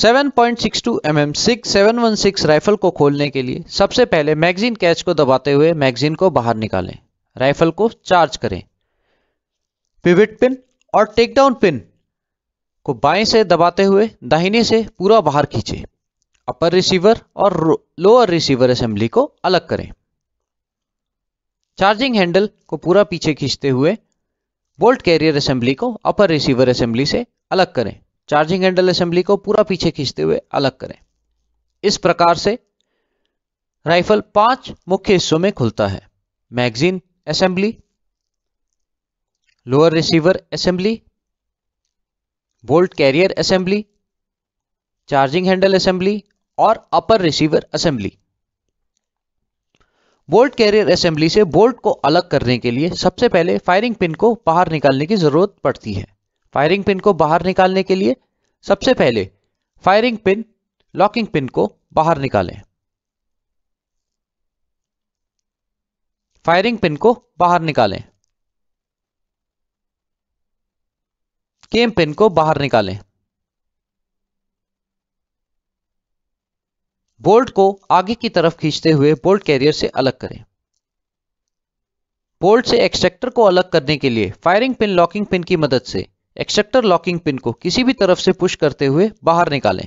7.62 mm 6716 rifle को खोलने के लिए सबसे पहले मैगजीन कैच को दबाते हुए मैगजीन को बाहर निकालें राइफल को चार्ज करें पिविट पिन और टेकडाउन पिन को बाएं से दबाते हुए दाहिने से पूरा बाहर खींचे अपर रिसीवर और लोअर रिसीवर असेंबली को अलग करें चार्जिंग हैंडल को पूरा पीछे खींचते हुए बोल्ट कैरियर असेंबली को अपर रिसीवर असेंबली से अलग करें चार्जिंग हैंडल असेंबली को पूरा पीछे खींचते हुए अलग करें इस प्रकार से राइफल पांच मुख्य हिस्सों में खुलता है magazine assembly lower receiver assembly bolt carrier assembly charging handle assembly और upper receiver assembly bolt carrier assembly से बोल्ट को अलग करने के लिए सबसे पहले फायरिंग पिन को बाहर निकालने की जरूरत पड़ती है फायरिंग पिन को बाहर निकालने के लिए सबसे पहले फायरिंग पिन लॉकिंग पिन को बाहर निकालें फायरिंग पिन को बाहर निकालें केम पिन को बाहर निकालें बोल्ट को आगे की तरफ खींचते हुए बोल्ट कैरियर से अलग करें बोल्ट से एक्सट्रैक्टर को अलग करने के लिए फायरिंग पिन लॉकिंग पिन की मदद से एक्सेप्टर लॉकिंग पिन को किसी भी तरफ से पुश करते हुए बाहर निकालें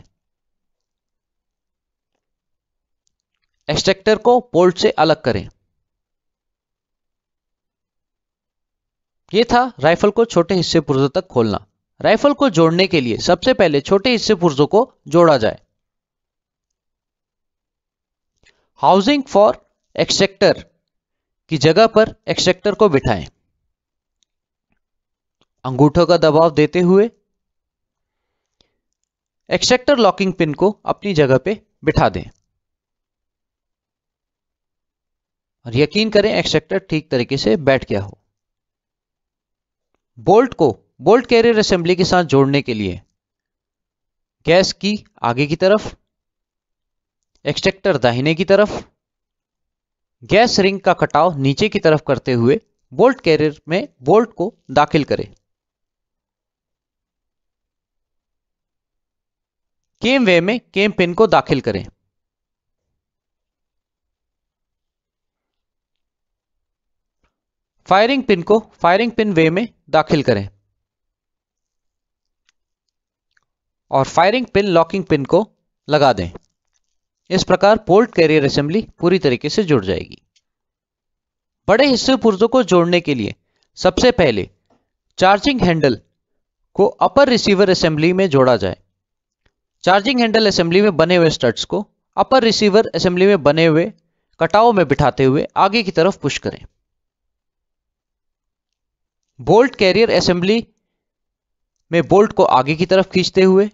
एक्सट्रेक्टर को पोल्ट से अलग करें यह था राइफल को छोटे हिस्से पुर्जों तक खोलना राइफल को जोड़ने के लिए सबसे पहले छोटे हिस्से पुर्जों को जोड़ा जाए हाउसिंग फॉर एक्सट्रेक्टर की जगह पर एक्सट्रेक्टर को बिठाएं अंगूठों का दबाव देते हुए एक्सट्रैक्टर लॉकिंग पिन को अपनी जगह पे बिठा दें और यकीन करें एक्सट्रैक्टर ठीक तरीके से बैठ गया हो बोल्ट को बोल्ट कैरियर असेंबली के साथ जोड़ने के लिए गैस की आगे की तरफ एक्सटेक्टर दाहिने की तरफ गैस रिंग का कटाव नीचे की तरफ करते हुए बोल्ट कैरियर में बोल्ट को दाखिल करें केम वे में केम पिन को दाखिल करें फायरिंग पिन को फायरिंग पिन वे में दाखिल करें और फायरिंग पिन लॉकिंग पिन को लगा दें इस प्रकार पोर्ट कैरियर असेंबली पूरी तरीके से जुड़ जाएगी बड़े हिस्से पुर्जों को जोड़ने के लिए सबसे पहले चार्जिंग हैंडल को अपर रिसीवर असेंबली में जोड़ा जाए चार्जिंग हैंडल असेंबली में बने हुए स्टड्स को अपर रिसीवर असेंबली में बने हुए कटाओ में बिठाते हुए आगे की तरफ पुश करें बोल्ट कैरियर असेंबली में बोल्ट को आगे की तरफ खींचते हुए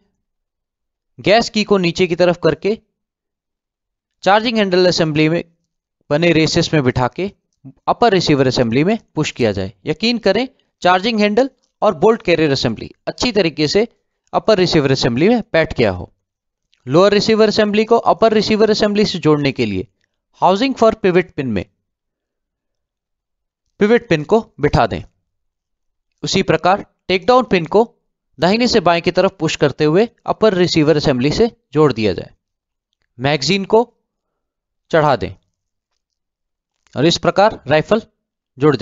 गैस की को नीचे की तरफ करके चार्जिंग हैंडल असेंबली में बने रेसेस में बिठा के अपर रिसीवर असेंबली में पुश किया जाए यकीन करें चार्जिंग हैंडल और बोल्ट कैरियर असेंबली अच्छी तरीके से अपर रिसीवर असेंबली में पैट किया हो लोअर रिसीवर असेंबली को अपर रिसीवर असेंबली से जोड़ने के लिए हाउसिंग फॉर पिविट पिन में पिविट पिन को बिठा दें उसी प्रकार टेकडाउन पिन को दाहिने से बाएं की तरफ पुश करते हुए अपर रिसीवर असेंबली से जोड़ दिया जाए मैगजीन को चढ़ा दें और इस प्रकार राइफल जुड़ जाए